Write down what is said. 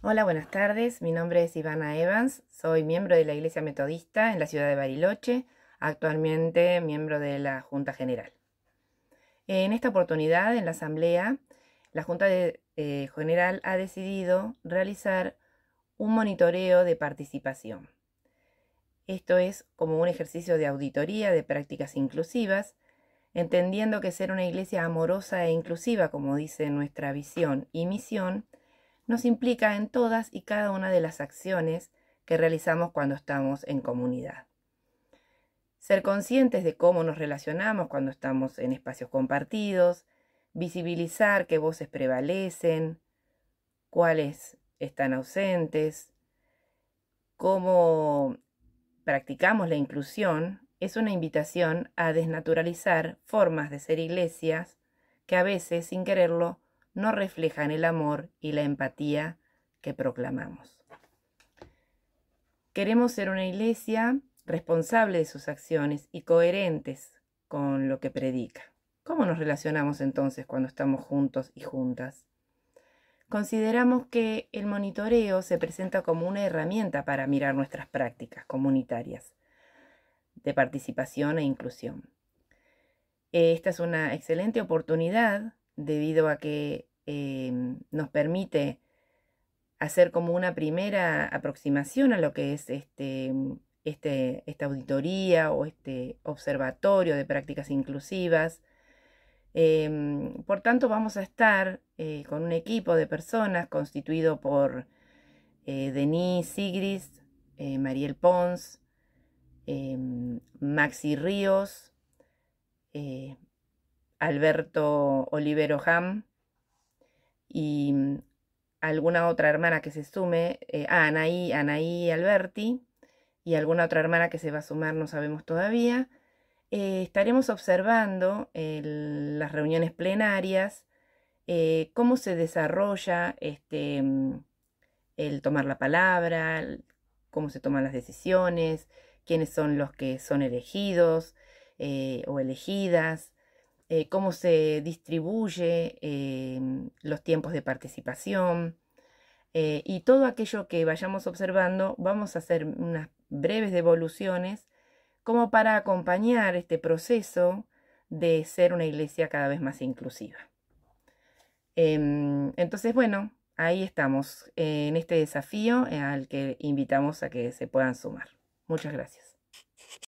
Hola, buenas tardes. Mi nombre es Ivana Evans. Soy miembro de la Iglesia Metodista en la ciudad de Bariloche, actualmente miembro de la Junta General. En esta oportunidad, en la Asamblea, la Junta eh, General ha decidido realizar un monitoreo de participación. Esto es como un ejercicio de auditoría de prácticas inclusivas, entendiendo que ser una iglesia amorosa e inclusiva, como dice nuestra visión y misión, nos implica en todas y cada una de las acciones que realizamos cuando estamos en comunidad. Ser conscientes de cómo nos relacionamos cuando estamos en espacios compartidos, visibilizar qué voces prevalecen, cuáles están ausentes, cómo practicamos la inclusión, es una invitación a desnaturalizar formas de ser iglesias que a veces, sin quererlo, no reflejan el amor y la empatía que proclamamos. Queremos ser una iglesia responsable de sus acciones y coherentes con lo que predica. ¿Cómo nos relacionamos entonces cuando estamos juntos y juntas? Consideramos que el monitoreo se presenta como una herramienta para mirar nuestras prácticas comunitarias de participación e inclusión. Esta es una excelente oportunidad debido a que Em, nos permite hacer como una primera aproximación a lo que es este, mm, este esta auditoría o este observatorio de prácticas inclusivas. Em, por tanto, vamos a estar eh, con un equipo de personas constituido por eh, Denis Sigris, eh, Mariel Pons, em, Maxi Ríos, Alberto Olivero Ham, y mm, alguna otra hermana que se sume, eh, ah, Anaí, Anaí Alberti, y alguna otra hermana que se va a sumar, no sabemos todavía, eh, estaremos observando las reuniones plenarias, eh, cómo se desarrolla este, mm, el tomar la palabra, cómo se toman las decisiones, quiénes son los que son elegidos o elegidas, eh, cómo se distribuye em, los tiempos de participación eh, y todo aquello que vayamos observando, vamos a hacer unas breves devoluciones como para acompañar este proceso de ser una iglesia cada vez más inclusiva. Em, entonces, bueno, ahí estamos eh, en este desafío al que invitamos a que se puedan sumar. Muchas gracias.